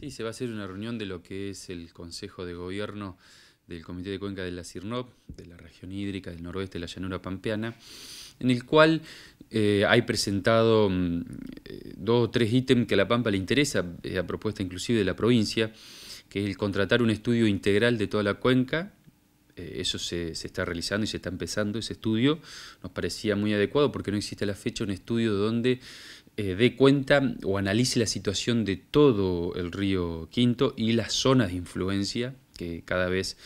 Sí, se va a hacer una reunión de lo que es el Consejo de Gobierno del Comité de Cuenca de la CIRNOP, de la región hídrica del noroeste de la llanura pampeana, en el cual eh, hay presentado mm, eh, dos o tres ítems que a la Pampa le interesa, eh, a propuesta inclusive de la provincia, que es el contratar un estudio integral de toda la cuenca eh, eso se, está realizando y se está empezando ese estudio, nos parecía muy adecuado porque no existe a la fecha un estudio donde eh, dé cuenta o analice la situación de todo el río Quinto y las zonas de influencia que cada vez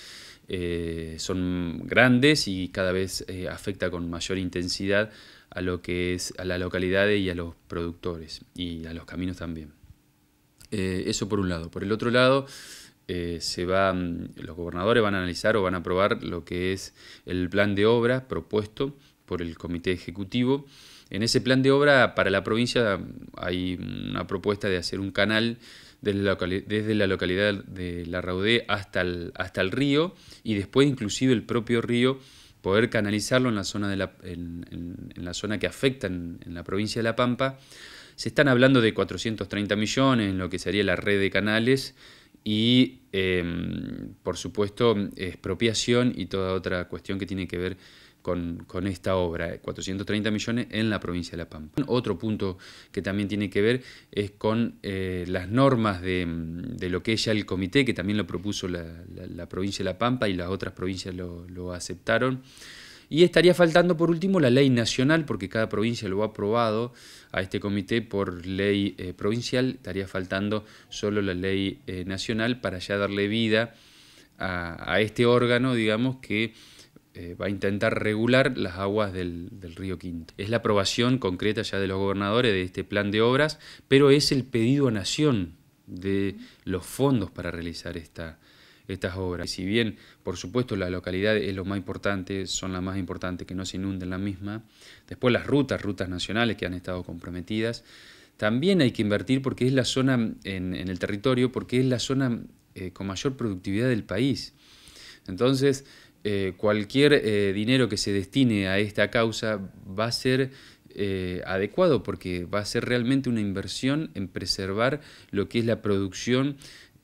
eh, son grandes y cada vez afecta con mayor intensidad a lo que es a las localidades y a los productores y a los caminos también. eso por un lado. Por el otro lado, eh, se los gobernadores van a analizar o van a aprobar lo que es el plan de obra propuesto por el comité ejecutivo. En ese plan de obra para la provincia hay una propuesta de hacer un canal desde la localidad de La Raudé hasta el, hasta el río y después inclusive el propio río poder canalizarlo en la zona, de la, en, la zona que afecta en, en, la provincia de La Pampa. Se están hablando de 430 millones en lo que sería la red de canales y, em, por supuesto, expropiación y toda otra cuestión que tiene que ver con, esta obra, 430 millones en la provincia de La Pampa. Otro punto que también tiene que ver es con eh, las normas de, lo que es ya el comité, que también lo propuso la, la, provincia de La Pampa y las otras provincias lo aceptaron y estaría faltando por último la ley nacional, porque cada provincia lo ha aprobado a este comité por ley eh, provincial, estaría faltando solo la ley eh, nacional para ya darle vida a, este órgano, digamos, que eh, va a intentar regular las aguas del, del, río Quinto. Es la aprobación concreta ya de los gobernadores de este plan de obras, pero es el pedido a nación de los fondos para realizar esta, estas obras. y Si bien, por supuesto, la localidad es lo más importante, son las más importantes, que no se inunden la misma. Después las rutas, rutas nacionales que han estado comprometidas. También hay que invertir porque es la zona en, el territorio, porque es la zona eh, con mayor productividad del país. Entonces, eh, cualquier eh, dinero que se destine a esta causa va a ser adecuado porque va a ser realmente una inversión en preservar lo que es la producción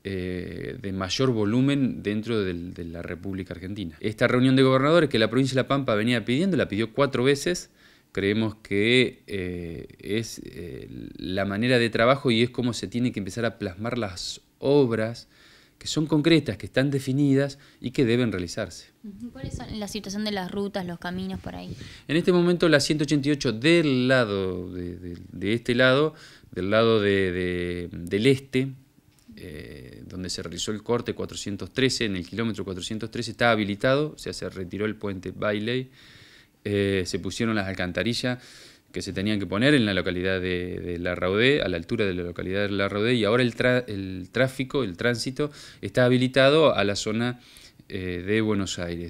eh, de mayor volumen dentro de la República Argentina. Esta reunión de gobernadores que la provincia de La Pampa venía pidiendo, la pidió cuatro veces, creemos que eh, es eh, la manera de trabajo y es como se tiene que empezar a plasmar las obras que son concretas, que están definidas y que deben realizarse. ¿Cuál es la situación de las rutas, los caminos por ahí? En este momento la 188 del lado, de, este lado, del lado del este, eh, donde se realizó el corte 413, en el kilómetro 413 está habilitado, o sea, se retiró el puente Bailey, eh, se pusieron las alcantarillas que se tenían que poner en la localidad de, La Raudé, a la altura de la localidad de La Raudé, y ahora el, tráfico, el tránsito, está habilitado a la zona eh, de Buenos Aires.